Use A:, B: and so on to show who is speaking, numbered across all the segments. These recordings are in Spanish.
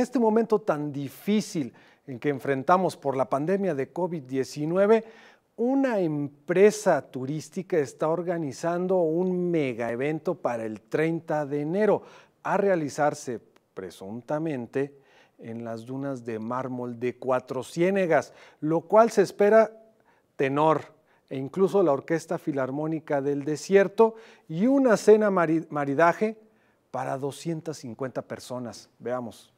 A: En este momento tan difícil en que enfrentamos por la pandemia de COVID-19, una empresa turística está organizando un mega evento para el 30 de enero a realizarse presuntamente en las dunas de mármol de Cuatro Ciénegas, lo cual se espera tenor e incluso la Orquesta Filarmónica del Desierto y una cena maridaje para 250 personas. Veamos.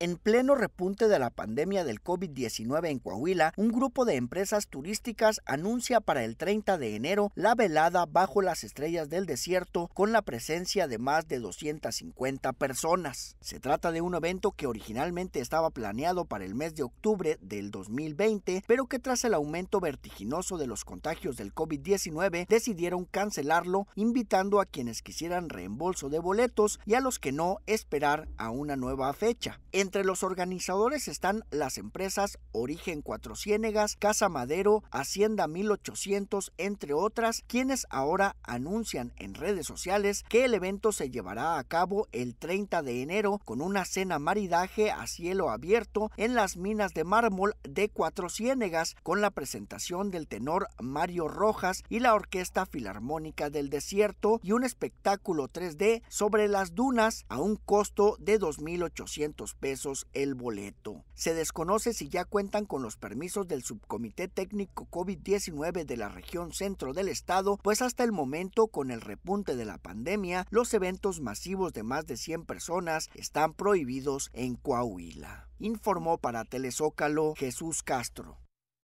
A: En pleno repunte de la pandemia del COVID-19 en
B: Coahuila, un grupo de empresas turísticas anuncia para el 30 de enero la velada bajo las estrellas del desierto con la presencia de más de 250 personas. Se trata de un evento que originalmente estaba planeado para el mes de octubre del 2020, pero que tras el aumento vertiginoso de los contagios del COVID-19 decidieron cancelarlo, invitando a quienes quisieran reembolso de boletos y a los que no esperar a una nueva fecha. Entre los organizadores están las empresas Origen Cuatro Casa Madero, Hacienda 1800, entre otras, quienes ahora anuncian en redes sociales que el evento se llevará a cabo el 30 de enero con una cena maridaje a cielo abierto en las minas de mármol de Cuatro Ciénegas con la presentación del tenor Mario Rojas y la Orquesta Filarmónica del Desierto y un espectáculo 3D sobre las dunas a un costo de 2.800 pesos el boleto. Se desconoce si ya cuentan con los permisos del Subcomité Técnico COVID-19 de la región centro del estado, pues hasta el momento, con el repunte de la pandemia, los eventos masivos de más de 100 personas están prohibidos en Coahuila. Informó para Telezócalo Jesús Castro.